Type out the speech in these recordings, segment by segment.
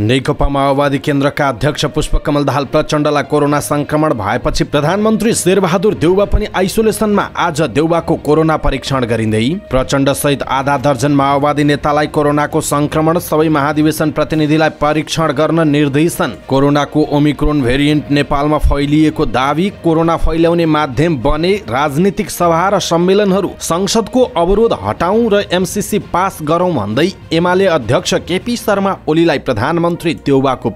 नेकपा माओवादी केन्द्रका अध्यक्ष पुष्पकमल दाहाल प्रचण्डलाई कोरोना संक्रमण भएपछि प्रधानमन्त्री शेरबहादुर देउवा पनि आइसोलेसनमा आज देउवाको कोरोना परीक्षण गरिँदै प्रचण्ड सहित आधा दर्जन माओवादी नेतालाई कोरोनाको संक्रमण सबै महाधिवेशन प्रतिनिधिलाई परीक्षण गर्न निर्देशन कोरोनाको ओमिक्रोन भेरिएन्ट नेपालमा फैलिएको दावी कोरोना फैलाउने माध्यम बने राजनीतिक सभा र सम्मेलनहरू संसदको अवरोध हटाउँ र एमसिसी पास गरौँ भन्दै एमाले अध्यक्ष केपी शर्मा ओलीलाई प्रधानमन्त्री country, tiêu ba cụp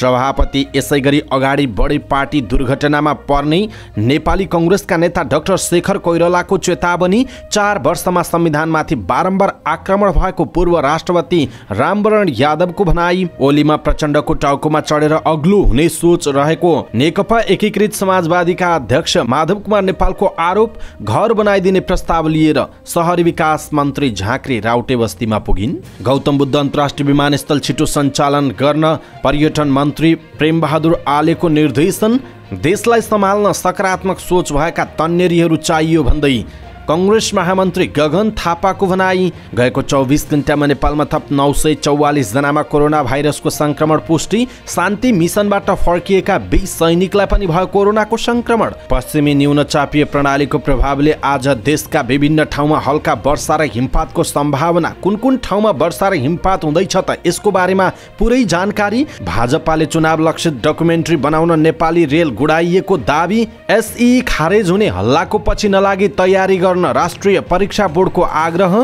सभापति यसै गरी अगाडि बढे पार्टी दुर्घटनामा पर्ने नेपाली कङ्ग्रेसका नेता डाक्टर शेखर कोइरालाको चेतावनी चार वर्षमा संविधानमाथि बारम्बार आक्रमण भएको पूर्व राष्ट्रपति रामवरण यादवको भनाई ओलीमा प्रचण्डको टाउकोमा चढेर अग्लो हुने सोच रहेको नेकपा एकीकृत समाजवादीका अध्यक्ष माधव कुमार नेपालको आरोप घर बनाइदिने प्रस्ताव लिएर सहरी विकास मन्त्री झाँक्री राउटे बस्तीमा पुगिन् गौतम बुद्ध अन्तर्राष्ट्रिय विमानस्थल छिटो सञ्चालन गर्न पर्यटन मन्त्री प्रेमबहादुर आलेको निर्देशन देशलाई सम्हाल्न सकारात्मक सोच भएका तन्नेरीहरू चाहियो भन्दै कङ्ग्रेस महामन्त्री गगन थापाको भनाई गएको चौबिस घन्टामा नेपालमा थप नौ सय चौवालिसजनामा कोरोना भाइरसको सङ्क्रमण पुष्टि शान्ति मिसनबाट फर्किएका बिस सैनिकलाई पनि भयो कोरोनाको सङ्क्रमण पश्चिमी न्यून चापीय प्रणालीको प्रभावले आज देशका विभिन्न ठाउँमा हल्का वर्षा र हिमपातको सम्भावना कुन कुन ठाउँमा वर्षा र हिमपात हुँदैछ त यसको बारेमा पुरै जानकारी भाजपाले चुनाव लक्षित डकुमेन्ट्री बनाउन नेपाली रेल गुडाइएको दावी एसई खारेज हुने हल्लाको पछि नलागी तयारी गर्न राष्ट्रिय परीक्षा बोर्डको आग्रह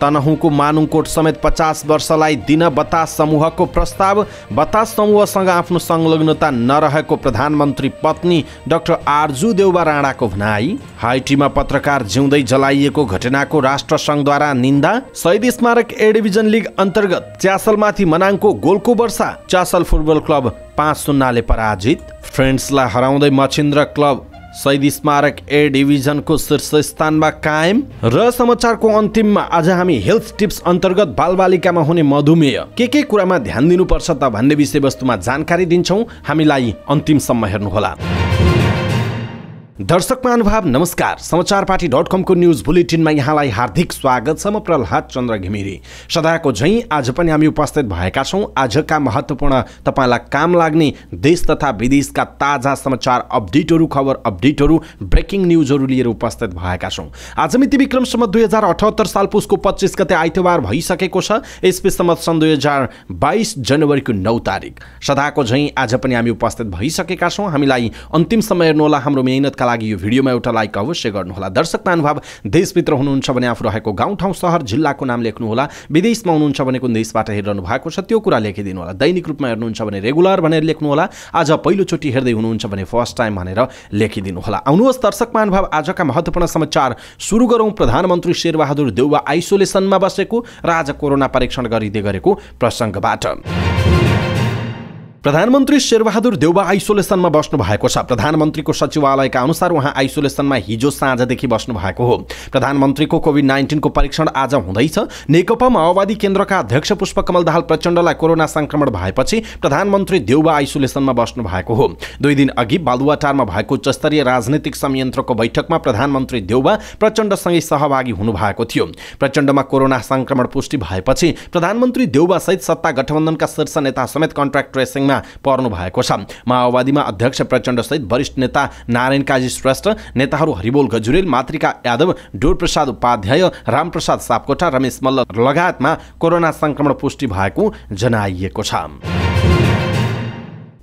तनहुँको मानुङकोट समेत पचास वर्षलाई दिन बतास समूहको प्रस्ताव बतास समूहसँग आफ्नो संलग्नता नरहेको प्रधानमन्त्री पत्नी डाक्टर आर्जु देउबा राणाको भनाई हाइटीमा पत्रकार जिउँदै जलाइएको घटनाको राष्ट्रसङ्घद्वारा निन्दा शहीद स्मारक ए डिभिजन लिग अन्तर्गत च्यासलमाथि मनाङको गोलको वर्षा च्यासल फुटबल क्लब पाँच शून्यले पराजित फ्रेन्ड्सलाई हराउँदै मछिन्द्र क्लब शहीद स्मारक ए डिभिजनको शीर्ष स्थानमा कायम र समाचारको अन्तिममा आज हामी हेल्थ टिप्स अन्तर्गत बालबालिकामा हुने मधुमेह के के कुरामा ध्यान दिनुपर्छ त भन्ने विषयवस्तुमा जानकारी दिन्छौँ हामीलाई अन्तिमसम्म हेर्नुहोला दर्शक महानुभाव नमस्कार समाचार पार्टी डट कमको न्युज बुलेटिनमा यहाँलाई हार्दिक स्वागत छ म प्रहलाद चन्द्र घिमिरे सदाको झैँ आज पनि हामी उपस्थित भएका छौँ आजका महत्त्वपूर्ण तपाईँलाई काम लाग्ने देश तथा विदेशका ताजा समाचार अपडेटहरू खबर अपडेटहरू ब्रेकिङ न्युजहरू लिएर उपस्थित भएका छौँ आज मिति विक्रमसम्म दुई हजार अठहत्तर साल पुसको पच्चिस गते आइतबार भइसकेको छ यस सन् दुई हजार बाइस जनवरीको नौ तारिक सदाको झैँ आज पनि हामी उपस्थित भइसकेका छौँ हामीलाई अन्तिम समय हेर्नुहोला हाम्रो मेहनतका त्यसका लागि यो भिडियोमा एउटा लाइक अवश्य गर्नुहोला दर्शक महानुभाव देशभित्र हुनुहुन्छ भने आफू रहेको गाउँठाउँ सहर जिल्लाको नाम लेख्नुहोला विदेशमा हुनुहुन्छ भने कुन देशबाट हेरिरहनु भएको छ त्यो कुरा लेखिदिनु होला दैनिक रूपमा हेर्नुहुन्छ भने रेगुलर भनेर लेख्नुहोला आज पहिलोचोटि हेर्दै हुनुहुन्छ भने फर्स्ट टाइम भनेर लेखिदिनु होला आउनुहोस् दर्शक महानुभाव आजका महत्त्वपूर्ण समाचार सुरु गरौँ प्रधानमन्त्री शेरबहादुर देउवा आइसोलेसनमा बसेको र आज कोरोना परीक्षण गरिँदै गरेको प्रसङ्गबाट प्रधानमन्त्री शेरबहादुर देउबा आइसोलेसनमा बस्नु भएको छ प्रधानमन्त्रीको सचिवालयका अनुसार उहाँ आइसोलेसनमा हिजो साँझदेखि बस्नु भएको हो प्रधानमन्त्रीको कोभिड नाइन्टिनको परीक्षण आज हुँदैछ नेकपा माओवादी केन्द्रका अध्यक्ष पुष्पकमल दाहाल प्रचण्डलाई कोरोना संक्रमण भएपछि प्रधानमन्त्री देउबा आइसोलेसनमा बस्नु भएको हो दुई दिन अघि बालुवाटारमा भएको उच्चस्तरीय राजनैतिक संयन्त्रको बैठकमा प्रधानमन्त्री देउबा प्रचण्डसँगै सहभागी हुनु भएको थियो प्रचण्डमा कोरोना संक्रमण पुष्टि भएपछि प्रधानमन्त्री देउबासहित सत्ता गठबन्धनका शीर्ष नेता समेत कन्ट्राक्ट ट्रेसिङमा पर्नु भएको छ माओवादीमा अध्यक्ष प्रचण्ड सहित वरिष्ठ नेता नारायण काजी श्रेष्ठ नेताहरू हरिबोल गजुरेल मातृका यादव डोरप्रसाद उपाध्याय रामप्रसाद सापकोटा रमेश मल्ल लगायतमा कोरोना संक्रमण पुष्टि भएको जनाइएको छ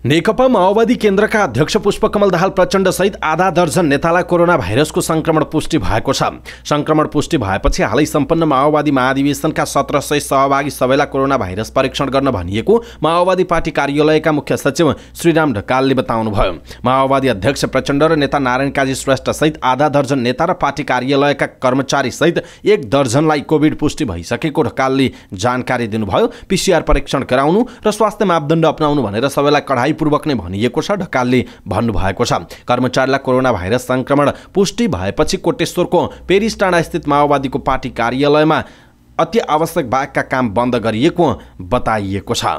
नेकपा माओवादी केन्द्रका अध्यक्ष पुष्पकमल दाहाल प्रचण्ड सहित आधा दर्जन नेतालाई कोरोना भाइरसको संक्रमण पुष्टि भएको छ संक्रमण पुष्टि भएपछि हालै सम्पन्न माओवादी महाधिवेशनका सत्र सय सहभागी सबैलाई कोरोना भाइरस परीक्षण गर्न भनिएको माओवादी पार्टी कार्यालयका मुख्य सचिव श्रीराम ढकालले बताउनुभयो माओवादी अध्यक्ष प्रचण्ड र नेता नारायण काजी श्रेष्ठ सहित आधा दर्जन नेता र पार्टी कार्यालयका कर्मचारी सहित एक दर्जनलाई कोभिड पुष्टि भइसकेको ढकालले जानकारी दिनुभयो पिसिआर परीक्षण गराउनु र स्वास्थ्य मापदण्ड अप्नाउनु भनेर सबैलाई कडाई कडाइपूर्वक नै भनिएको छ ढकालले भन्नुभएको छ कर्मचारीलाई कोरोना भाइरस सङ्क्रमण पुष्टि भएपछि कोटेश्वरको पेरिस टाँडास्थित माओवादीको पार्टी कार्यालयमा अति आवश्यक बाहेकका काम बन्द गरिएको बताइएको छ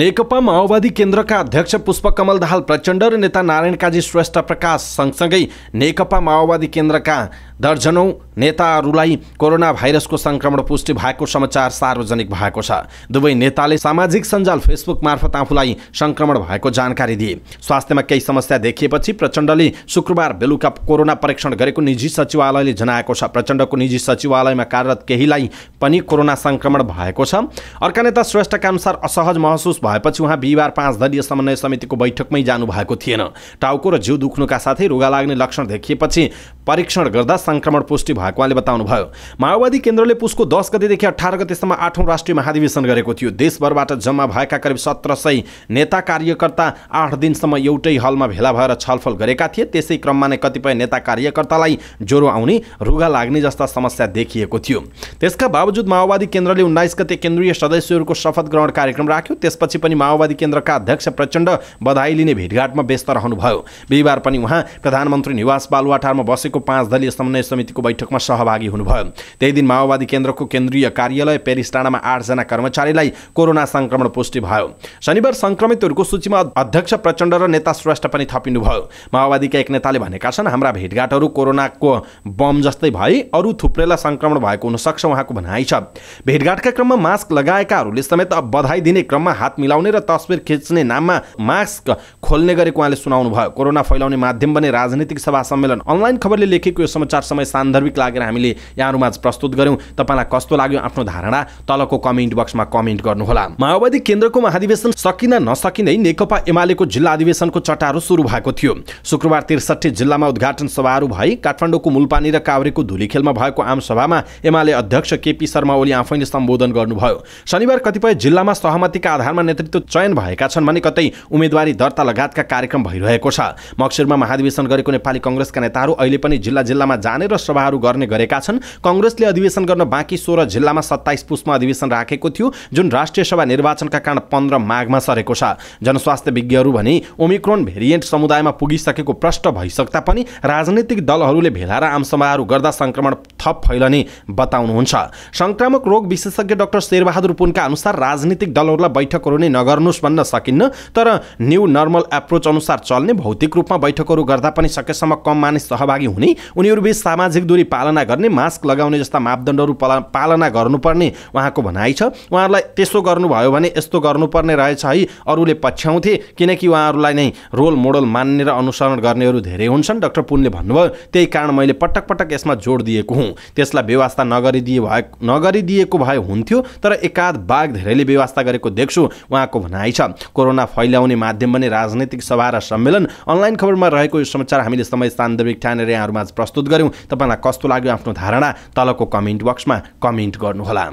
नेकपा माओवादी केन्द्रका अध्यक्ष पुष्पकमल दाहाल प्रचण्ड र नेता नारायण काजी श्रेष्ठ प्रकाश सँगसँगै नेकपा माओवादी केन्द्रका दर्जनौँ नेताहरूलाई कोरोना भाइरसको सङ्क्रमण पुष्टि भएको समाचार सार्वजनिक भएको छ दुवै नेताले सामाजिक सञ्जाल फेसबुक मार्फत आफूलाई सङ्क्रमण भएको जानकारी दिए स्वास्थ्यमा केही समस्या देखिएपछि प्रचण्डले शुक्रबार बेलुका कोरोना परीक्षण गरेको निजी सचिवालयले जनाएको छ प्रचण्डको निजी सचिवालयमा कार्यरत केहीलाई पनि कोरोना सङ्क्रमण भएको छ अर्का नेता श्रेष्ठका अनुसार असहज महसुस भएपछि उहाँ बिहिबार पाँच दलीय समन्वय समितिको बैठकमै जानुभएको थिएन टाउको र जिउ दुख्नुका साथै रोगा लाग्ने लक्षण देखिएपछि परीक्षण गर्दा सङ्क्रमण पुष्टि भयो बताउनु बताउनुभयो माओवादी केन्द्रले पुसको दस गतेदेखि अठार गतेसम्म आठौँ राष्ट्रिय महाधिवेशन गरेको थियो देशभरबाट जम्मा भएका करिब सत्र सय नेता कार्यकर्ता आठ दिनसम्म एउटै हलमा भेला भएर छलफल गरेका थिए त्यसै क्रममा नै कतिपय नेता कार्यकर्तालाई ज्वरो आउने रुगा लाग्ने जस्ता समस्या देखिएको थियो त्यसका बावजुद माओवादी केन्द्रले उन्नाइस गते केन्द्रीय सदस्यहरूको शपथ ग्रहण कार्यक्रम राख्यो त्यसपछि पनि माओवादी केन्द्रका अध्यक्ष प्रचण्ड बधाई लिने भेटघाटमा व्यस्त रहनुभयो बिहिबार पनि उहाँ प्रधानमन्त्री निवास बालुवाटारमा बसेको पाँच दलीय समन्वय समितिको बैठकमा कार्यमा सहभागी हुनुभयो त्यही दिन माओवादी केन्द्रको केन्द्रीय कार्यालय पेरिस टाँडामा आठजना कर्मचारीलाई कोरोना सङ्क्रमण पुष्टि भयो शनिबार सङ्क्रमितहरूको सूचीमा अध्यक्ष प्रचण्ड र नेता श्रेष्ठ पनि थपिनुभयो माओवादीका एक नेताले भनेका छन् हाम्रा भेटघाटहरू कोरोनाको बम जस्तै भए अरू थुप्रैलाई सङ्क्रमण भएको हुनसक्छ उहाँको भनाइ छ भेटघाटका क्रममा मास्क लगाएकाहरूले समेत बधाई दिने क्रममा हात मिलाउने र तस्विर खिच्ने नाममा मास्क खोल्ने गरेको उहाँले सुनाउनु भयो कोरोना फैलाउने माध्यम बने राजनीतिक सभा सम्मेलन अनलाइन खबरले लेखेको यो समाचार समय सान्दर्भिक लाग्यो लागेर हामीले यहाँहरूमा प्रस्तुत गऱ्यौँ तपाईँलाई कस्तो लाग्यो आफ्नो धारणा तलको कमेन्ट बक्समा कमेन्ट गर्नुहोला माओवादी केन्द्रको महाधिवेशन सकिन नसकिँदै नेकपा एमालेको जिल्ला अधिवेशनको चटारो सुरु भएको थियो शुक्रबार त्रिसठी जिल्लामा उद्घाटन सभाहरू भई काठमाडौँको मुलपानी र काभ्रेको धुलीखेलमा भएको आमसभामा एमाले अध्यक्ष केपी शर्मा ओली आफैले सम्बोधन गर्नुभयो शनिबार कतिपय जिल्लामा सहमतिका आधारमा नेतृत्व चयन भएका छन् भने कतै उम्मेदवारी दर्ता लगायतका कार्यक्रम भइरहेको छ मक्सिरमा महाधिवेशन गरेको नेपाली कङ्ग्रेसका नेताहरू अहिले पनि जिल्ला जिल्लामा जाने र सभाहरू गर्ने गरेका छन् कङ्ग्रेसले अधिवेशन गर्न बाँकी सोह्र जिल्लामा सत्ताइस पुसमा अधिवेशन राखेको थियो जुन राष्ट्रिय सभा निर्वाचनका कारण पन्ध्र माघमा सरेको छ जनस्वास्थ्य विज्ञहरू भने ओमिक्रोन भेरिएन्ट समुदायमा पुगिसकेको प्रष्ट भइसक्दा पनि राजनैतिक दलहरूले भेला र आमसभाहरू गर्दा सङ्क्रमण थप फैलने बताउनुहुन्छ सङ्क्रामक रोग विशेषज्ञ डाक्टर शेरबहादुर पुनका अनुसार राजनीतिक दलहरूलाई बैठकहरू नै नगर्नुहोस् भन्न सकिन्न तर न्यू नर्मल एप्रोच अनुसार चल्ने भौतिक रूपमा बैठकहरू गर्दा पनि सकेसम्म कम मानिस सहभागी हुने उनीहरूबीच सामाजिक दूरी पालना गर्ने मास्क लगाउने जस्ता मापदण्डहरू पालना गर्नुपर्ने उहाँको भनाइ छ उहाँहरूलाई त्यसो गर्नुभयो भने यस्तो गर्नुपर्ने रहेछ है अरूले पछ्याउँथे किनकि उहाँहरूलाई नै रोल मोडल मान्ने र अनुसरण गर्नेहरू धेरै हुन्छन् डाक्टर पुनले भन्नुभयो त्यही कारण मैले पटक पटक यसमा जोड दिएको हुँ त्यसलाई व्यवस्था नगरिदिए भए नगरिदिएको भए हुन्थ्यो तर एकाध बाघ धेरैले व्यवस्था गरेको देख्छु उहाँको भनाइ छ कोरोना फैलाउने माध्यम भने राजनैतिक सभा र सम्मेलन अनलाइन खबरमा रहेको यो समाचार हामीले समय सान्दर्भिक ठानेर यहाँहरूमा प्रस्तुत गऱ्यौँ तपाईँलाई कस्तो लाग्यो आफ्नो धारणा तलको कमेन्ट बक्समा कमेन्ट गर्नुहोला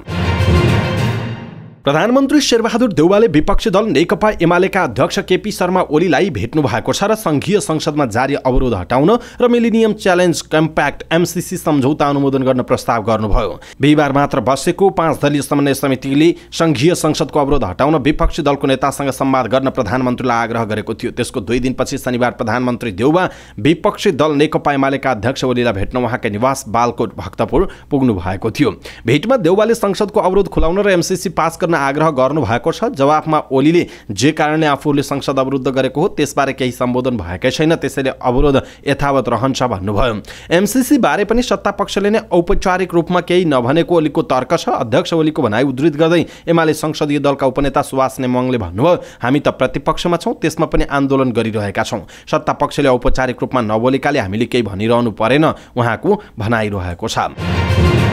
प्रधानमन्त्री शेरबहादुर देउवाले विपक्षी दल नेकपा एमालेका अध्यक्ष केपी शर्मा ओलीलाई भेट्नु भएको छ र संघीय संसदमा जारी अवरोध हटाउन र मिलिनियम च्यालेन्ज कम्प्याक्ट एमसिसी सम्झौता अनुमोदन गर्न प्रस्ताव गर्नुभयो बिहिबार मात्र बसेको पाँच दलीय समन्वय समितिले संघीय संसदको अवरोध हटाउन विपक्षी दलको नेतासँग संवाद गर्न प्रधानमन्त्रीलाई आग्रह गरेको थियो त्यसको दुई दिनपछि शनिबार प्रधानमन्त्री देउवा विपक्षी दल नेकपा एमालेका अध्यक्ष ओलीलाई भेट्न उहाँकै निवास बालकोट भक्तपुर पुग्नु भएको थियो भेटमा देउवाले संसदको अवरोध खुलाउन र एमसिसी पास गर्न गर्न आग्रह गर्नुभएको छ जवाफमा ओलीले जे कारणले आफूले संसद अवरुद्ध गरेको हो त्यसबारे केही सम्बोधन भएकै छैन त्यसैले अवरोध यथावत रहन्छ भन्नुभयो एमसिसी बारे पनि सत्ता पक्षले नै औपचारिक रूपमा केही नभनेको ओलीको तर्क छ अध्यक्ष ओलीको भनाइ उद्धित गर्दै एमाले संसदीय दलका उपनेता सुवास नेमङले भन्नुभयो हामी त प्रतिपक्षमा छौँ त्यसमा पनि आन्दोलन गरिरहेका छौँ सत्ता पक्षले औपचारिक रूपमा नबोलेकाले हामीले केही भनिरहनु परेन उहाँको भनाइरहेको छ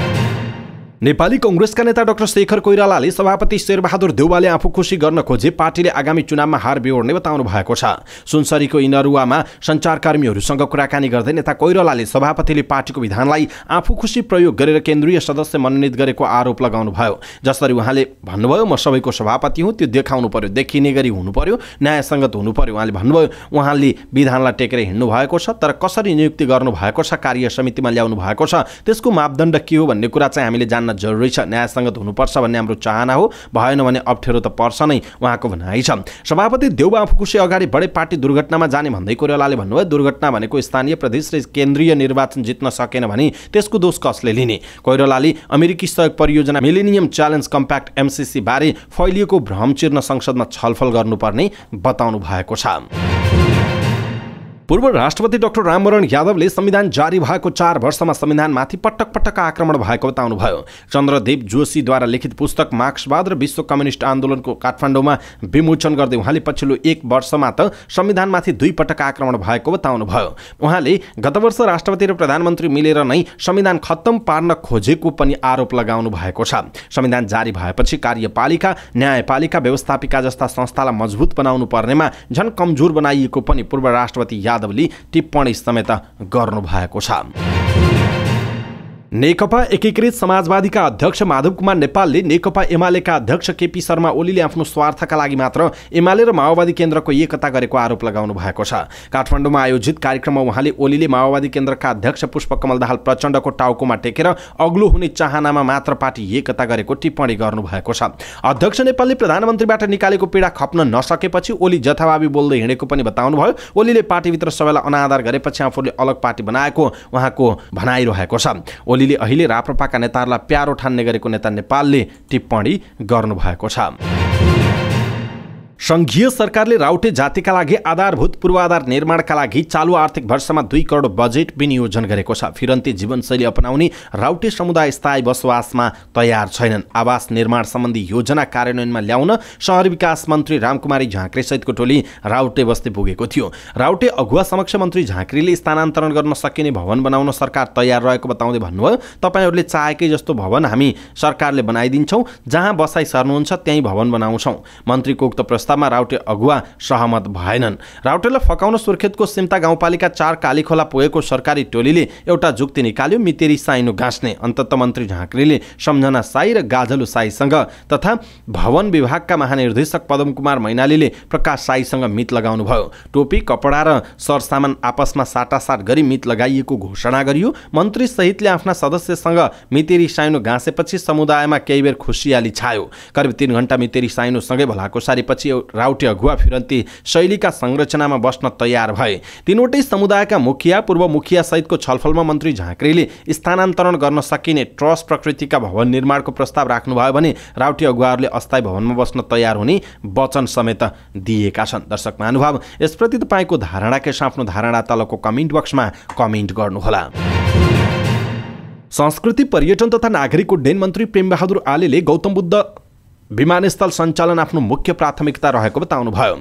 नेपाली कङ्ग्रेसका नेता डाक्टर शेखर कोइरालाले सभापति शेरबहादुर देउवाले आफू खुसी गर्न खोजे पार्टीले आगामी चुनावमा हार बिहोर्ने बताउनु भएको छ सुनसरीको इनरुवामा सञ्चारकर्मीहरूसँग कुराकानी गर्दै नेता कोइरालाले सभापतिले पार्टीको विधानलाई आफू खुसी प्रयोग गरेर केन्द्रीय सदस्य मनोनित गरेको आरोप लगाउनुभयो जसरी उहाँले भन्नुभयो म सबैको सभापति हुँ त्यो देखाउनु पर्यो देखिने गरी हुनु पर्यो न्यायसङ्गत हुनु पर्यो उहाँले भन्नुभयो उहाँले विधानलाई टेकेर हिँड्नु भएको छ तर कसरी नियुक्ति गर्नु भएको छ कार्य समितिमा ल्याउनु भएको छ त्यसको मापदण्ड के हो भन्ने कुरा चाहिँ हामीले जान्न गर्न जरुरी छ न्यायसङ्गत हुनुपर्छ भन्ने हाम्रो चाहना हो भएन भने अप्ठ्यारो त पर्छ नै उहाँको भनाइ छ सभापति देउबा फुकुसे अगाडि बढे पार्टी दुर्घटनामा जाने भन्दै कोरेलाले भन्नुभयो दुर्घटना भनेको स्थानीय प्रदेश र केन्द्रीय निर्वाचन जित्न सकेन भने त्यसको दोष कसले लिने कोइरालाले अमेरिकी सहयोग परियोजना मिलेनियम च्यालेन्ज कम्प्याक्ट एमसिसी बारे फैलिएको भ्रम चिर्न संसदमा छलफल गर्नुपर्ने बताउनु भएको छ पूर्व राष्ट्रपति डाक्टर रामवरण यादवले संविधान जारी भएको चार वर्षमा संविधानमाथि पटक पटक आक्रमण भएको बताउनुभयो चन्द्रदेव जोशीद्वारा लिखित पुस्तक मार्क्सवाद र विश्व कम्युनिस्ट आन्दोलनको काठमाडौँमा विमोचन गर्दै उहाँले पछिल्लो एक वर्षमा त संविधानमाथि दुई पटक आक्रमण भएको बताउनुभयो उहाँले गत वर्ष राष्ट्रपति र प्रधानमन्त्री मिलेर नै संविधान खत्तम पार्न खोजेको पनि आरोप लगाउनु भएको छ संविधान जारी भएपछि कार्यपालिका न्यायपालिका व्यवस्थापिका जस्ता संस्थालाई मजबुत बनाउनु पर्नेमा झन् कमजोर बनाइएको पनि पूर्व राष्ट्रपति यादवले टिप्पणी समेत गर्नुभएको छ नेकपा एकीकृत समाजवादीका अध्यक्ष माधव कुमार नेपालले नेकपा एमालेका अध्यक्ष केपी शर्मा ओलीले आफ्नो स्वार्थका लागि मात्र एमाले र माओवादी केन्द्रको एकता गरेको आरोप लगाउनु भएको छ काठमाडौँमा आयोजित कार्यक्रममा उहाँले ओलीले माओवादी केन्द्रका अध्यक्ष पुष्पकमल दाहाल प्रचण्डको टाउकोमा टेकेर अग्लो हुने चाहनामा मात्र पार्टी एकता गरेको टिप्पणी गर्नुभएको छ अध्यक्ष नेपालले प्रधानमन्त्रीबाट निकालेको पीडा खप्न नसकेपछि ओली जथाभावी बोल्दै हिँडेको पनि बताउनुभयो ओलीले पार्टीभित्र सबैलाई अनादर गरेपछि आफूले अलग पार्टी बनाएको उहाँको भनाइरहेको छ ओली ओलीले अहिले राप्रपाका नेताहरूलाई प्यारो ठान्ने गरेको नेता नेपालले टिप्पणी गर्नुभएको छ सङ्घीय सरकारले राउटे जातिका लागि आधारभूत पूर्वाधार निर्माणका लागि चालु आर्थिक वर्षमा दुई करोड बजेट विनियोजन गरेको छ फिरन्ती जीवनशैली अपनाउने राउटे समुदाय स्थायी बसोबासमा तयार छैनन् आवास निर्माण सम्बन्धी योजना कार्यान्वयनमा ल्याउन सहरी विकास मन्त्री रामकुमारी झाँक्रेसहितको टोली राउटे बस्ती पुगेको थियो राउटे अगुवा समक्ष मन्त्री झाँक्रीले स्थानान्तरण गर्न सकिने भवन बनाउन सरकार तयार रहेको बताउँदै भन्नुभयो तपाईँहरूले चाहेकै जस्तो भवन हामी सरकारले बनाइदिन्छौँ जहाँ बसाइ सर्नुहुन्छ त्यहीँ भवन बनाउँछौँ मन्त्रीको उक्त प्रस्ताव अवस्थामा राउटे अगुवा सहमत भएनन् राउटेलाई फकाउन सुर्खेतको सिम्ता गाउँपालिका चार कालीखोला पुगेको सरकारी टोलीले एउटा जुक्ति निकाल्यो मितेरी साइनो गाँस्ने अन्तत मन्त्री झाँक्रीले सम्झना साई र गाजलु साईसँग तथा भवन विभागका महानिर्देशक पदम कुमार मैनालीले प्रकाश साईसँग मित लगाउनुभयो टोपी कपडा र सरसामान आपसमा साटासाट गरी मित लगाइएको घोषणा गरियो मन्त्री सहितले आफ्ना सदस्यसँग मितेरी साइनो गाँसेपछि समुदायमा केही बेर खुसियाली छायो करिब तिन घन्टा मितेरी साइनोसँगै भलाको सारीपछि राउटे अगुवा फिरन्ती शैलीका संरचनामा बस्न तयार भए तिनवटै समुदायका मुखिया पूर्व मुखिया सहितको छलफलमा मन्त्री झाँक्रेले स्थानान्तरण गर्न सकिने ट्रस्ट प्रकृतिका भवन निर्माणको प्रस्ताव राख्नुभयो भने राउटे अगुवाहरूले अस्थायी भवनमा बस्न तयार हुने वचन समेत दिएका छन् दर्शक महानुभाव यसप्रति तपाईँको धारणा के आफ्नो धारणा तलको कमेन्ट बक्समा कमेन्ट गर्नुहोला संस्कृति पर्यटन तथा नागरिक उड्डयन मन्त्री प्रेमबहादुर आले गौतम बुद्ध विमानस्थल सञ्चालन आफ्नो मुख्य प्राथमिकता रहेको बताउनुभयो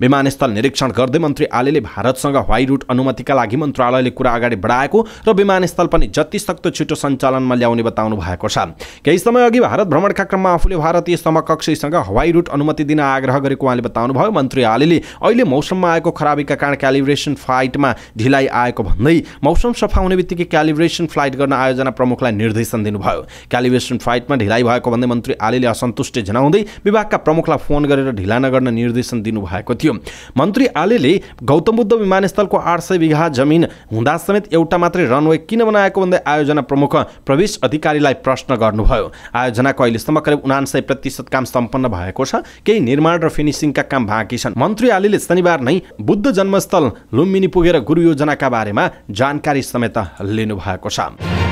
विमानस्थल निरीक्षण गर्दै मन्त्री आलेले भारतसँग हवाई रुट अनुमतिका लागि मन्त्रालयले कुरा अगाडि बढाएको र विमानस्थल पनि जति सक्दो छिटो सञ्चालनमा ल्याउने बताउनु भएको छ केही समय अघि भारत भ्रमणका क्रममा आफूले भारतीय समकक्षीसँग हवाई रुट अनुमति दिन आग्रह गरेको उहाँले बताउनुभयो मन्त्री आलेले अहिले मौसममा आएको खराबीका कारण क्यालिब्रेसन फ्लाइटमा ढिलाइ आएको भन्दै मौसम सफा हुने बित्तिकै क्यालिब्रेसन फ्लाइट गर्न आयोजना प्रमुखलाई निर्देशन दिनुभयो क्यालिब्रेसन फ्लाइटमा ढिलाइ भएको भन्दै मन्त्री आलेले असन्तुष्टि जनाउँदै विभागका प्रमुखलाई फोन गरेर ढिला नगर्न निर्देशन दिनुभएको थियो थियो मन्त्री आलेले गौतम बुद्ध विमानस्थलको आठ सय बिघा जमिन हुँदा समेत एउटा मात्रै रनवे किन बनाएको भन्दै आयोजना प्रमुख प्रवेश अधिकारीलाई प्रश्न गर्नुभयो आयोजनाको अहिलेसम्म करिब उनान्सय प्रतिशत काम सम्पन्न भएको छ केही निर्माण र फिनिसिङका काम बाँकी छन् मन्त्री आलेले शनिबार नै बुद्ध जन्मस्थल लुम्बिनी पुगेर गुरु योजनाका बारेमा जानकारी समेत लिनुभएको छ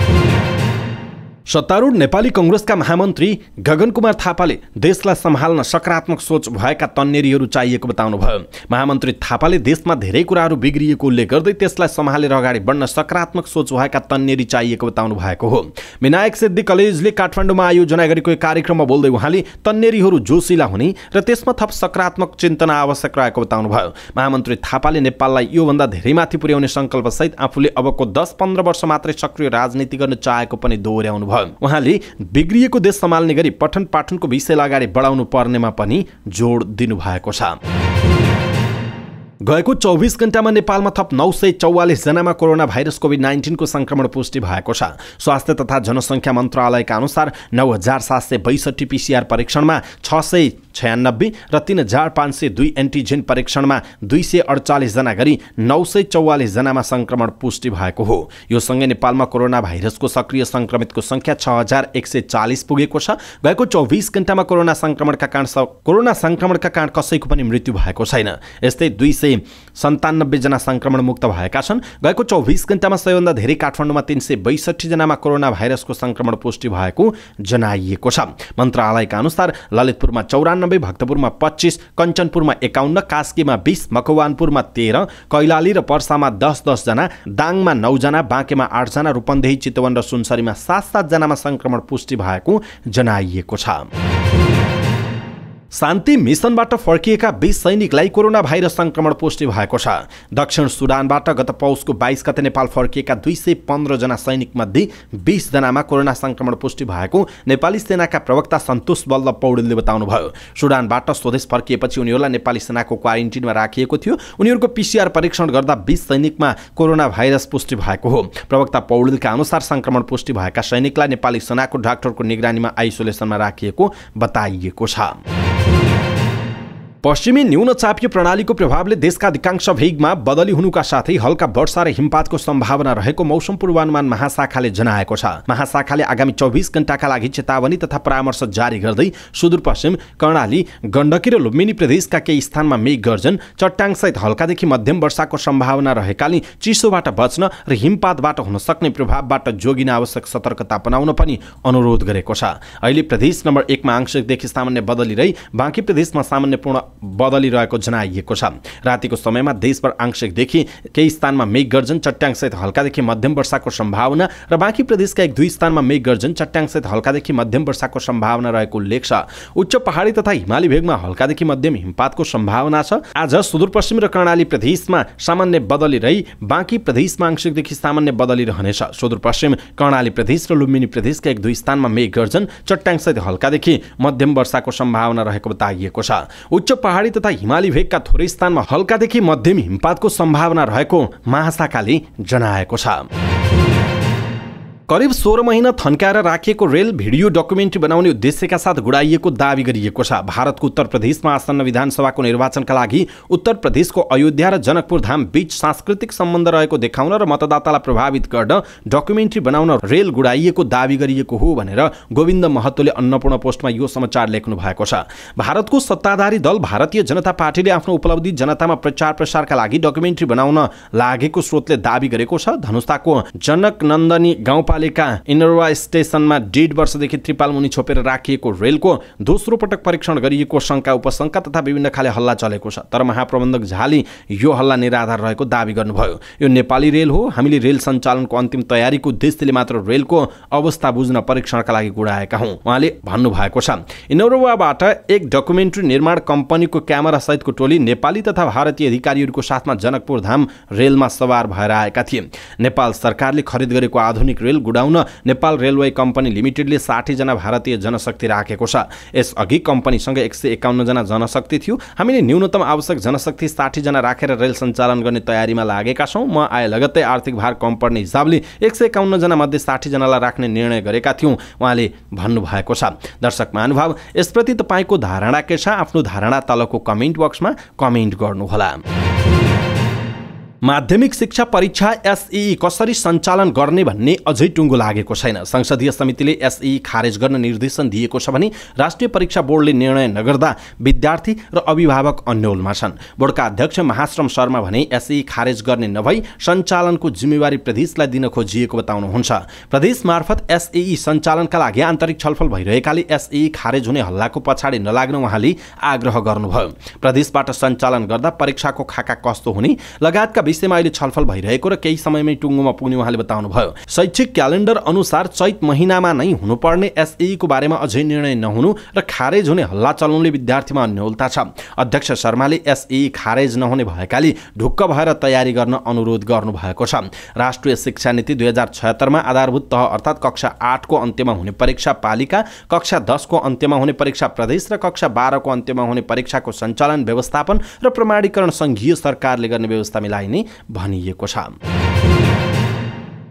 सत्तारूढ नेपाली कङ्ग्रेसका महामन्त्री गगन कुमार थापाले देशलाई सम्हाल्न सकारात्मक सोच भएका तन्नेरीहरू चाहिएको बताउनुभयो महामन्त्री थापाले देशमा धेरै कुराहरू बिग्रिएको उल्लेख गर्दै त्यसलाई सम्हालेर अगाडि बढ्न सकारात्मक सोच भएका तन्नेरी चाहिएको बताउनु भएको हो विनायक सिद्धि कलेजले काठमाडौँमा आयोजना गरेको एक कार्यक्रममा बोल्दै उहाँले तन्नेरीहरू जोसिला हुने र त्यसमा थप सकारात्मक चिन्तना आवश्यक रहेको बताउनुभयो महामन्त्री थापाले नेपाललाई योभन्दा धेरै माथि पुर्याउने सङ्कल्पसहित आफूले अबको दस पन्ध्र वर्ष मात्रै सक्रिय राजनीति गर्न चाहेको पनि भयो उहाँले बिग्रिएको देश सम्हाल्ने गरी पठन पाठनको विषयलाई अगाडि बढाउनु पर्नेमा पनि जोड दिनुभएको छ गएको चौबिस घण्टामा नेपालमा थप नौ सय चौवालिसजनामा कोरोना भाइरस कोभिड नाइन्टिनको संक्रमण पुष्टि भएको छ स्वास्थ्य तथा जनसङ्ख्या मन्त्रालयका अनुसार नौ हजार सात सय बैसठी पिसिआर परीक्षणमा छ सय छयानब्बे र तिन हजार पाँच सय दुई एन्टिजेन परीक्षणमा दुई सय अडचालिसजना गरी नौ सय चौवालिसजनामा सङ्क्रमण पुष्टि भएको हो यो सँगै नेपालमा कोरोना भाइरसको सक्रिय सङ्क्रमितको सङ्ख्या छ हजार एक सय चालिस पुगेको छ गएको चौबिस घन्टामा कोरोना सङ्क्रमणका कारण कोरोना सङ्क्रमणका कारण कसैको पनि मृत्यु भएको छैन यस्तै दुई सय सन्तानब्बेजना मुक्त भएका छन् गएको चौबिस घन्टामा सबैभन्दा धेरै काठमाडौँमा तिन सय बैसठीजनामा कोरोना भाइरसको सङ्क्रमण पुष्टि भएको जनाइएको छ मन्त्रालयका अनुसार ललितपुरमा चौरानब्बे भक्तपुरमा पच्चिस कञ्चनपुरमा एकाउन्न कास्कीमा बिस मकवानपुरमा तेह्र कैलाली र पर्सामा दस दसजना दाङमा नौजना बाँकेमा आठजना रूपन्देही चितवन र सुनसरीमा सात सातजनामा सङ्क्रमण पुष्टि भएको जनाइएको छ शान्ति मिसनबाट फर्किएका बिस सैनिकलाई कोरोना भाइरस सङ्क्रमण पुष्टि भएको छ दक्षिण सुडानबाट गत पौषको बाइस गते नेपाल फर्किएका दुई सय पन्ध्रजना सैनिकमध्ये बिसजनामा कोरोना सङ्क्रमण पुष्टि भएको नेपाली सेनाका प्रवक्ता सन्तोष बल्ल पौडेलले बताउनुभयो सुडानबाट स्वदेश फर्किएपछि उनीहरूलाई नेपाली सेनाको क्वारेन्टिनमा राखिएको थियो उनीहरूको पिसिआर परीक्षण गर्दा बिस सैनिकमा कोरोना भाइरस पुष्टि भएको हो प्रवक्ता पौडेलका अनुसार सङ्क्रमण पुष्टि भएका सैनिकलाई नेपाली सेनाको डाक्टरको निगरानीमा आइसोलेसनमा राखिएको बताइएको छ पश्चिमी न्यून प्रणालीको प्रभावले देशका अधिकांश भेगमा बदली हुनुका साथै हल्का वर्षा र हिमपातको सम्भावना रहेको मौसम पूर्वानुमान महाशाखाले जनाएको छ महाशाखाले आगामी चौबिस घण्टाका लागि चेतावनी तथा परामर्श जारी गर्दै सुदूरपश्चिम कर्णाली गण्डकी र लुम्बिनी प्रदेशका केही स्थानमा मेघ गर्जन चट्टाङसहित हल्कादेखि मध्यम वर्षाको सम्भावना रहेकाले चिसोबाट बच्न र हिमपातबाट हुन सक्ने प्रभावबाट जोगिन आवश्यक सतर्कता अपनाउन पनि अनुरोध गरेको छ अहिले प्रदेश नम्बर एकमा आंशिकदेखि सामान्य बदली रही बाँकी प्रदेशमा सामान्य पूर्ण बदलिरहेको जनाइएको छ रातिको समयमा देशभर आंशिकदेखि केही स्थानमा मेघ मेघगर्जन चट्याङसहित हल्कादेखि मध्यम वर्षाको सम्भावना र बाँकी प्रदेशका एक दुई स्थानमा मेघ मेघगर्जन चट्याङसहित हल्कादेखि मध्यम वर्षाको सम्भावना रहेको उल्लेख छ उच्च पहाडी तथा हिमाली भेगमा हल्कादेखि मध्यम हिमपातको सम्भावना छ आज सुदूरपश्चिम र कर्णाली प्रदेशमा सामान्य बदली रही बाँकी प्रदेशमा आंशिकदेखि सामान्य बदली रहनेछ सुदूरपश्चिम कर्णाली प्रदेश र लुम्बिनी प्रदेशका एक दुई स्थानमा मेघ मेघगर्जन चट्याङसहित हल्कादेखि मध्यम वर्षाको सम्भावना रहेको बताइएको छ उच्च पहाडी तथा हिमाली भेगका थोरै स्थानमा हल्कादेखि मध्यम हिमपातको सम्भावना रहेको महाशाखाले जनाएको छ करिब सोह्र महिना थन्काएर राखिएको रेल भिडियो डकुमेन्ट्री बनाउने उद्देश्यका साथ गुडाइएको दावी गरिएको छ भारतको उत्तर प्रदेशमा आसन्न विधानसभाको निर्वाचनका लागि उत्तर प्रदेशको अयोध्या र जनकपुर धाम बीच सांस्कृतिक सम्बन्ध रहेको देखाउन र मतदातालाई प्रभावित गर्न डकुमेन्ट्री बनाउन रेल गुडाइएको दावी गरिएको हो भनेर गोविन्द महतोले अन्नपूर्ण पोस्टमा यो समाचार लेख्नु भएको छ भारतको सत्ताधारी दल भारतीय जनता पार्टीले आफ्नो उपलब्धि जनतामा प्रचार प्रसारका लागि डकुमेन्ट्री बनाउन लागेको स्रोतले दावी गरेको छ धनुषाको जनकनन्दनी गाउँ नगरपालिका इनरवा स्टेसनमा डेढ वर्षदेखि त्रिपाल मुनि छोपेर राखिएको रेलको दोस्रो पटक परीक्षण गरिएको शङ्का उपशङ्का तथा विभिन्न खाले हल्ला चलेको छ तर महाप्रबन्धक झाली यो हल्ला निराधार रहेको दावी गर्नुभयो यो नेपाली रेल हो हामीले रेल सञ्चालनको अन्तिम तयारीको उद्देश्यले मात्र रेलको अवस्था बुझ्न परीक्षणका लागि गुडाएका हौँ उहाँले भन्नुभएको छ इनरोवाबाट एक डकुमेन्ट्री निर्माण कम्पनीको क्यामेरा सहितको टोली नेपाली तथा भारतीय अधिकारीहरूको साथमा जनकपुर धाम रेलमा सवार भएर आएका थिए नेपाल सरकारले खरिद गरेको आधुनिक रेल गुडाउन नेपाल रेलवे कम्पनी लिमिटेडले साठीजना भारतीय जनशक्ति राखेको छ यसअघि कम्पनीसँग एक सय एकाउन्नजना जनशक्ति थियो हामीले न्यूनतम आवश्यक जनशक्ति साठीजना राखेर रेल सञ्चालन गर्ने तयारीमा लागेका छौँ म आए लगत्तै आर्थिक भार कम पर्ने हिसाबले एक सय एकाउन्नजना मध्ये साठीजनालाई राख्ने निर्णय गरेका थियौँ उहाँले भन्नुभएको छ दर्शक महानुभाव यसप्रति तपाईँको धारणा के छ आफ्नो धारणा तलको कमेन्ट बक्समा कमेन्ट गर्नुहोला माध्यमिक शिक्षा परीक्षा एसई कसरी सञ्चालन गर्ने भन्ने अझै टुङ्गो लागेको छैन संसदीय समितिले एसई खारेज गर्न निर्देशन दिएको छ भने राष्ट्रिय परीक्षा बोर्डले निर्णय नगर्दा विद्यार्थी र अभिभावक अन्यलमा छन् बोर्डका अध्यक्ष महाश्रम शर्मा भने एसई खारेज गर्ने नभई सञ्चालनको जिम्मेवारी प्रदेशलाई दिन खोजिएको बताउनुहुन्छ प्रदेश मार्फत एसई सञ्चालनका लागि आन्तरिक छलफल भइरहेकाले एसई खारेज हुने हल्लाको पछाडि नलाग्न उहाँले आग्रह गर्नुभयो प्रदेशबाट सञ्चालन गर्दा परीक्षाको खाका कस्तो हुने लगायतका विषयमा अहिले छलफल भइरहेको र केही समयमै टुङ्गोमा पुग्ने उहाँले बताउनुभयो शैक्षिक क्यालेन्डर अनुसार चैत महिनामा नै हुनुपर्ने एसईको बारेमा अझै निर्णय नहुनु र खारेज हुने हल्ला चलाउने विद्यार्थीमा अन्यलता छ अध्यक्ष शर्माले एसई खारेज नहुने भएकाले ढुक्क भएर तयारी गर्न अनुरोध गर्नुभएको छ राष्ट्रिय शिक्षा नीति दुई हजार छयत्तरमा आधारभूत तह अर्थात् कक्षा आठको अन्त्यमा हुने परीक्षा पालिका कक्षा दसको अन्त्यमा हुने परीक्षा प्रदेश र कक्षा बाह्रको अन्त्यमा हुने परीक्षाको सञ्चालन व्यवस्थापन र प्रमाणीकरण सङ्घीय सरकारले गर्ने व्यवस्था मिलाइने पनि भनिएको छ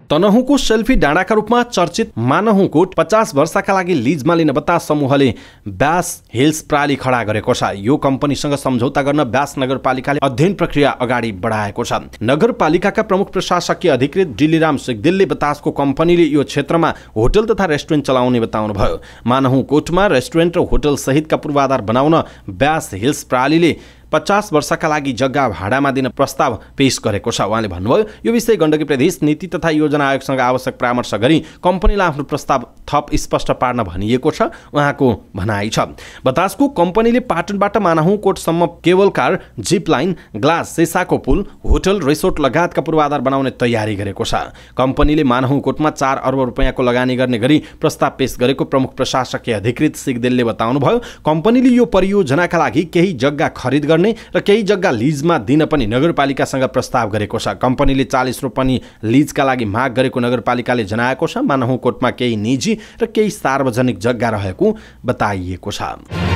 तनहुँको सेल्फी डाँडाका रूपमा चर्चित मानहुँकोट पचास वर्षका लागि लिजमा लिन बतास समूहले ब्यास हिल्स प्राली खडा गरेको छ यो कम्पनीसँग सम्झौता गर्न ब्यास नगरपालिकाले अध्ययन प्रक्रिया अगाडि बढाएको छ नगरपालिकाका प्रमुख प्रशासकीय अधिकृत डिलीराम सिगदेलले बतासको कम्पनीले यो क्षेत्रमा होटल तथा रेस्टुरेन्ट चलाउने बताउनुभयो मानहुँकोटमा रेस्टुरेन्ट र होटल सहितका पूर्वाधार बनाउन ब्यास हिल्स प्रालीले पचास वर्षका लागि जग्गा भाडामा दिन प्रस्ताव पेश गरेको छ उहाँले भन्नुभयो यो विषय गण्डकी प्रदेश नीति तथा योजना आयोगसँग आवश्यक परामर्श गरी कम्पनीलाई आफ्नो प्रस्ताव थप स्पष्ट पार्न भनिएको छ उहाँको भनाइ छ बतासको कम्पनीले पाटनबाट मानहुङकोटसम्म cable car zip line glass सेसाको पुल होटल रिसोर्ट लगायतका पूर्वाधार बनाउने तयारी गरेको छ कम्पनीले मानाहुकोटमा चार अर्ब रुपियाँको लगानी गर्ने गरी प्रस्ताव पेश गरेको प्रमुख प्रशासकीय अधिकृत सिगदेलले बताउनुभयो कम्पनीले यो परियोजनाका लागि केही जग्गा खरिद गर्ने गर्ने र केही जग्गा लिजमा दिन पनि नगरपालिकासँग प्रस्ताव गरेको छ कम्पनीले चालिस रोपनी लिजका लागि माग गरेको नगरपालिकाले जनाएको छ मानहुकोटमा केही निजी र केही सार्वजनिक जग्गा रहेको बताइएको छ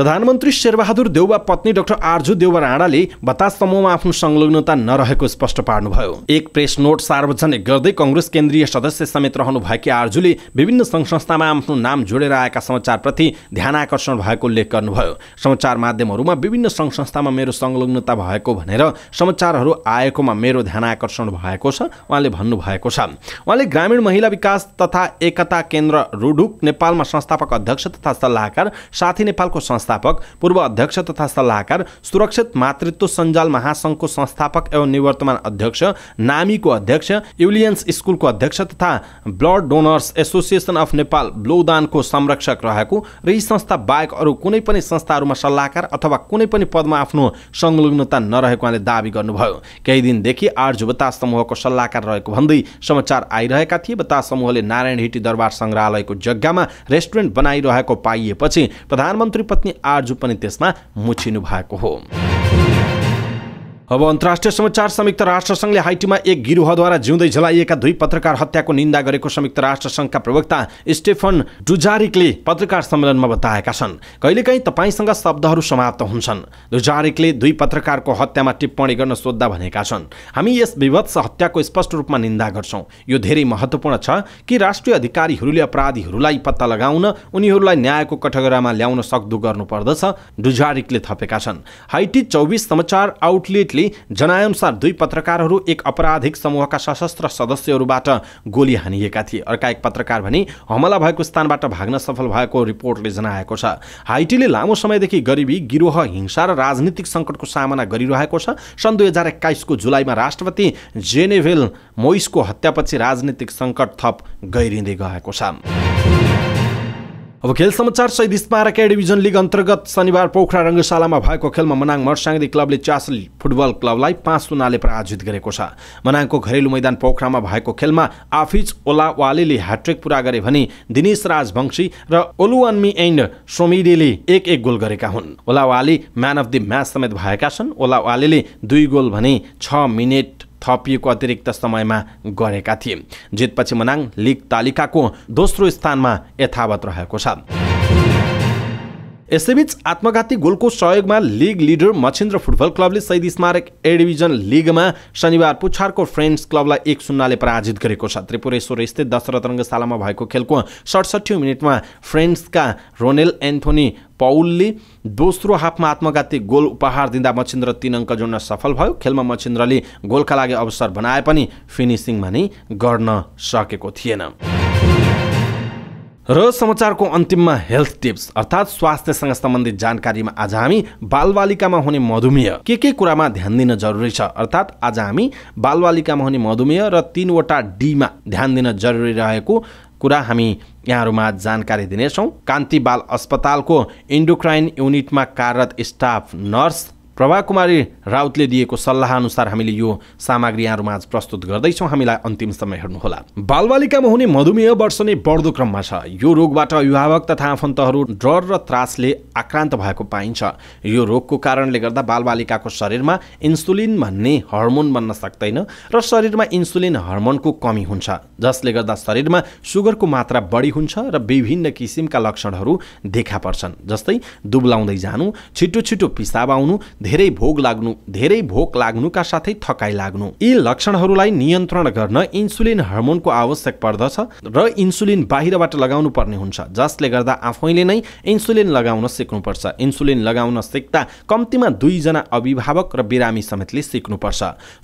प्रधानमन्त्री शेरबहादुर देउवा पत्नी डाक्टर आर्जु देउवा राणाले बतास समूहमा आफ्नो संलग्नता नरहेको स्पष्ट पार्नुभयो एक प्रेस नोट सार्वजनिक गर्दै कङ्ग्रेस केन्द्रीय सदस्य समेत रहनुभएकी आर्जुले विभिन्न सङ्घ संस्थामा आफ्नो नाम जोडेर आएका समाचारप्रति ध्यान आकर्षण भएको उल्लेख गर्नुभयो समाचार माध्यमहरूमा विभिन्न सङ्घ संस्थामा मेरो संलग्नता भएको भनेर समाचारहरू आएकोमा मेरो ध्यान आकर्षण भएको छ उहाँले भन्नुभएको छ उहाँले ग्रामीण महिला विकास तथा एकता केन्द्र रुडुक नेपालमा संस्थापक अध्यक्ष तथा सल्लाहकार साथी नेपालको संस्था संस्थापक पूर्व अध्यक्ष तथा सल्लाहकार सुरक्षित मातृत्व सञ्जाल महासङ्घको संस्थापक एवं निवर्तमान अध्यक्ष नामीको अध्यक्ष युलियन्स स्कुलको अध्यक्ष तथा blood donors association of Nepal ब्लोदानको संरक्षक रहेको र यी संस्था बाहेक अरू कुनै पनि संस्थाहरूमा सल्लाहकार अथवा कुनै पनि पदमा आफ्नो संलग्नता नरहेको उहाँले दावी गर्नुभयो केही दिनदेखि आर्जु बतास समूहको सल्लाहकार रहेको भन्दै समाचार आइरहेका थिए बतास समूहले नारायण हिटी दरबार सङ्ग्रहालयको जग्गामा रेस्टुरेन्ट बनाइरहेको पाइएपछि प्रधानमन्त्री पत्नी आर्जु पनि त्यसमा मुछिनु भएको हो अब अन्तर्राष्ट्रिय समाचार संयुक्त राष्ट्रसङ्घले हाइटीमा एक गिरोहद्वारा जिउँदै जलाइएका दुई पत्रकार हत्याको निन्दा गरेको संयुक्त राष्ट्रसङ्घका प्रवक्ता स्टेफन डुजारिकले पत्रकार सम्मेलनमा बताएका छन् कहिलेकाहीँ तपाईँसँग शब्दहरू समाप्त हुन्छन् डुजारिकले दुई पत्रकारको हत्यामा टिप्पणी गर्न सोद्धा भनेका छन् हामी यस विभत्स हत्याको स्पष्ट रूपमा निन्दा गर्छौँ यो धेरै महत्त्वपूर्ण छ कि राष्ट्रिय अधिकारीहरूले अपराधीहरूलाई पत्ता लगाउन उनीहरूलाई न्यायको कठगरामा ल्याउन सक्दो गर्नुपर्दछ डुजारिकले थपेका छन् हाइटी चौबिस समाचार आउटलेटले पुलिसले जनाएअनुसार दुई पत्रकारहरू एक अपराधिक समूहका सशस्त्र सदस्यहरूबाट गोली हानिएका थिए अर्का एक पत्रकार भने हमला भएको स्थानबाट भाग्न सफल भएको रिपोर्टले जनाएको छ हाइटीले लामो समयदेखि गरिबी गिरोह हिंसा र राजनीतिक सङ्कटको सामना गरिरहेको छ सन् दुई हजार एक्काइसको जुलाईमा राष्ट्रपति जेनेभेल मोइसको हत्यापछि राजनीतिक सङ्कट थप गहिरिँदै गएको छ अब खेल समाचार सहित स्मारक डिभिजन लिग अन्तर्गत शनिबार पोखरा रङ्गशालामा भएको खेलमा मनाङ मर्साङदी क्लबले चासल फुटबल क्लबलाई पाँच सुनाले पराजित गरेको छ मनाङको घरेलु मैदान पोखरामा भएको खेलमा आफिज ओलावालेले ह्याट्रिक पुरा गरे भने दिनेश राज राजवंशी र रा एन्ड सोमिडेले एक एक गोल गरेका हुन् ओलावाले म्यान अफ दि म्याच समेत भएका छन् ओलावालेले दुई गोल भने छ मिनट थपिएको अतिरिक्त समयमा गरेका थिए जितपछि मनाङ लिग तालिकाको दोस्रो स्थानमा यथावत रहेको छ यसैबीच आत्मघाती गोलको सहयोगमा लिग लिडर मछिन्द्र फुटबल क्लबले सैद स्मारक ए डिभिजन लिगमा शनिबार पुछारको फ्रेन्ड्स क्लबलाई एक सुन्नाले पराजित गरेको छ त्रिपुरेश्वर स्थित दशरथ रङ्गशालामा भएको खेलको सडसठी मिनटमा फ्रेन्ड्सका रोनेल एन्थोनी पौलले दोस्रो हाफमा आत्मघाती गोल उपहार दिँदा मछिन्द्र तिन अङ्क जोड्न सफल भयो खेलमा मछिन्द्रले गोलका लागि अवसर बनाए पनि फिनिसिङमा नै गर्न सकेको थिएन र समाचारको अन्तिममा हेल्थ टिप्स अर्थात् स्वास्थ्यसँग सम्बन्धित जानकारीमा आज हामी बालबालिकामा हुने मधुमेह के के कुरामा ध्यान दिन जरुरी छ अर्थात् आज हामी बालबालिकामा हुने मधुमेह र तिनवटा डीमा ध्यान दिन जरुरी रहेको कुरा हामी यहाँहरूमा जानकारी दिनेछौँ कान्ति बाल अस्पतालको इन्डोक्राइन युनिटमा कार्यरत स्टाफ नर्स प्रभा कुमारी राउतले दिएको सल्लाहअनुसार हामीले यो सामग्री यहाँहरूमाझ आज प्रस्तुत गर्दैछौँ हामीलाई अन्तिम समय हेर्नुहोला बालबालिकामा हुने मधुमेह वर्ष नै बढ्दो क्रममा छ यो रोगबाट अभिभावक तथा आफन्तहरू डर र त्रासले आक्रान्त भएको पाइन्छ यो रोगको कारणले गर्दा बालबालिकाको शरीरमा इन्सुलिन भन्ने हर्मोन बन्न सक्दैन र शरीरमा इन्सुलिन हर्मोनको कमी हुन्छ जसले गर्दा शरीरमा सुगरको मात्रा बढी हुन्छ र विभिन्न किसिमका लक्षणहरू देखा पर्छन् जस्तै दुब्लाउँदै जानु छिटो छिटो पिसाब आउनु धेरै भोग लाग्नु धेरै भोक लाग्नुका साथै थकाइ लाग्नु यी लक्षणहरूलाई नियन्त्रण गर्न इन्सुलिन हर्मोनको आवश्यक पर्दछ र इन्सुलिन बाहिरबाट लगाउनु पर्ने हुन्छ जसले गर्दा आफैले नै इन्सुलिन लगाउन सिक्नुपर्छ इन्सुलिन लगाउन सिक्दा कम्तीमा दुईजना अभिभावक र बिरामी समेतले सिक्नुपर्छ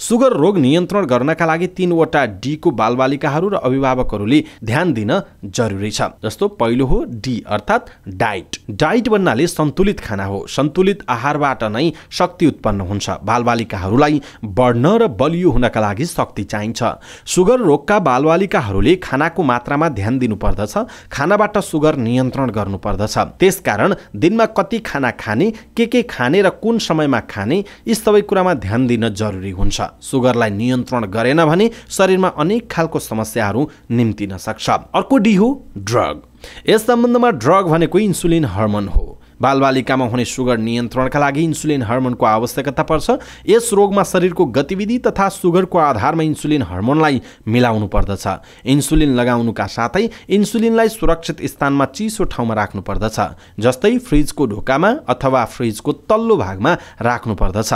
सुगर रोग नियन्त्रण गर्नका लागि तिनवटा डीको बालबालिकाहरू र अभिभावकहरूले ध्यान दिन जरुरी छ जस्तो पहिलो हो डी अर्थात् डाइट डाइट भन्नाले सन्तुलित खाना हो सन्तुलित आहारबाट नै शक्ति उत्पन्न हुन्छ बालबालिकाहरूलाई बढ्न र बलियो हुनका लागि शक्ति चाहिन्छ सुगर रोगका बालबालिकाहरूले खानाको मात्रामा ध्यान दिनुपर्दछ खानाबाट सुगर नियन्त्रण गर्नुपर्दछ त्यसकारण दिनमा कति खाना खाने के के खाने र कुन समयमा खाने यी सबै कुरामा ध्यान दिन जरुरी हुन्छ सुगरलाई नियन्त्रण गरेन भने शरीरमा अनेक खालको समस्याहरू निम्तिन सक्छ अर्को डी हो ड्रग यस सम्बन्धमा ड्रग भनेको इन्सुलिन हर्मोन हो बालबालिकामा हुने सुगर नियन्त्रणका लागि इन्सुलिन हर्मोनको आवश्यकता पर्छ यस रोगमा शरीरको गतिविधि तथा सुगरको आधारमा इन्सुलिन हर्मोनलाई मिलाउनु पर्दछ इन्सुलिन लगाउनुका साथै इन्सुलिनलाई सुरक्षित स्थानमा चिसो ठाउँमा राख्नुपर्दछ जस्तै फ्रिजको ढोकामा अथवा फ्रिजको तल्लो भागमा राख्नुपर्दछ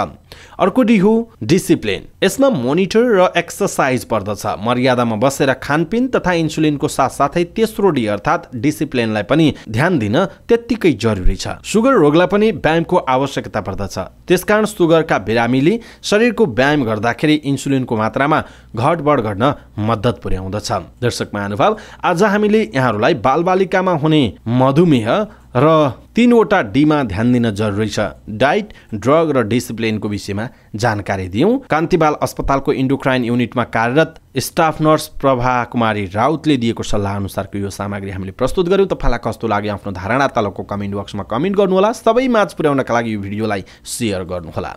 अर्को डी हो डिसिप्लिन यसमा मोनिटर र एक्सर्साइज पर्दछ मर्यादामा बसेर खानपिन तथा इन्सुलिनको साथसाथै तेस्रो डी अर्थात् डिसिप्लिनलाई पनि ध्यान दिन त्यत्तिकै जरुरी छ सुगर रोगलाई पनि व्यायामको आवश्यकता पर्दछ त्यसकारण सुगरका बिरामीले शरीरको व्यायाम गर्दाखेरि इन्सुलिनको मात्रामा घटबढ गर्न मद्दत पुर्याउँदछ दर्शक महानुभाव आज हामीले यहाँहरूलाई बालबालिकामा हुने मधुमेह र तिनवटा डीमा ध्यान दिन जरुरी छ डाइट ड्रग र डिसिप्लिनको विषयमा जानकारी दिउँ कान्तिबाल अस्पतालको इन्डोक्राइन युनिटमा कार्यरत स्टाफ नर्स प्रभा कुमारी राउतले दिएको सल्लाह अनुसारको यो सामग्री हामीले प्रस्तुत गऱ्यौँ तपाईँलाई कस्तो लाग्यो आफ्नो धारणा तलको कमेन्ट बक्समा कमेन्ट गर्नुहोला सबै माझ पुर्याउनका लागि यो भिडियोलाई सेयर गर्नुहोला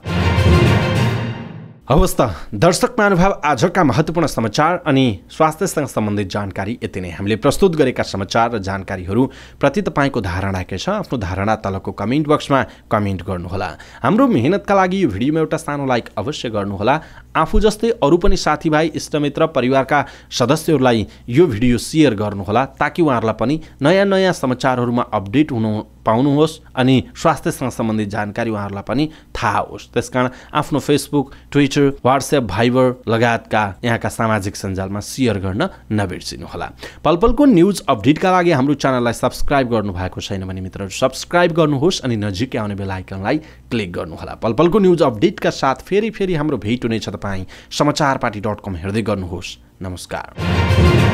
हवस् त दर्शक महानुभाव आजका महत्त्वपूर्ण समाचार अनि स्वास्थ्यसँग सम्बन्धित जानकारी यति नै हामीले प्रस्तुत गरेका समाचार र प्रति तपाईँको धारणा के छ आफ्नो धारणा तलको कमेन्ट बक्समा कमेन्ट गर्नुहोला हाम्रो मेहनतका लागि यो भिडियोमा एउटा सानो लाइक अवश्य गर्नुहोला आफू जस्तै अरू पनि साथीभाइ इष्टमित्र परिवारका सदस्यहरूलाई यो भिडियो सेयर गर्नुहोला ताकि उहाँहरूलाई पनि नयाँ नयाँ समाचारहरूमा अपडेट हुनु पाउनुहोस् अनि स्वास्थ्यसँग सम्बन्धित जानकारी उहाँहरूलाई पनि थाहा होस् त्यसकारण आफ्नो Facebook Twitter Twitter WhatsApp Viber लगायतका यहाँका सामाजिक सञ्जालमा सेयर गर्न नबिर्सिनुहोला पल पलको न्युज अपडेटका लागि हाम्रो च्यानललाई सब्सक्राइब गर्नु भएको छैन भने मित्रहरू सब्सक्राइब गर्नुहोस् अनि नजिकै आउने बेल आइकनलाई क्लिक गर्नुहोला पल पलको न्युज अपडेटका साथ फेरि फेरि हाम्रो भेट हुनेछ तपाईँ समाचार पार्टी डट कम हेर्दै गर्नुहोस् नमस्कार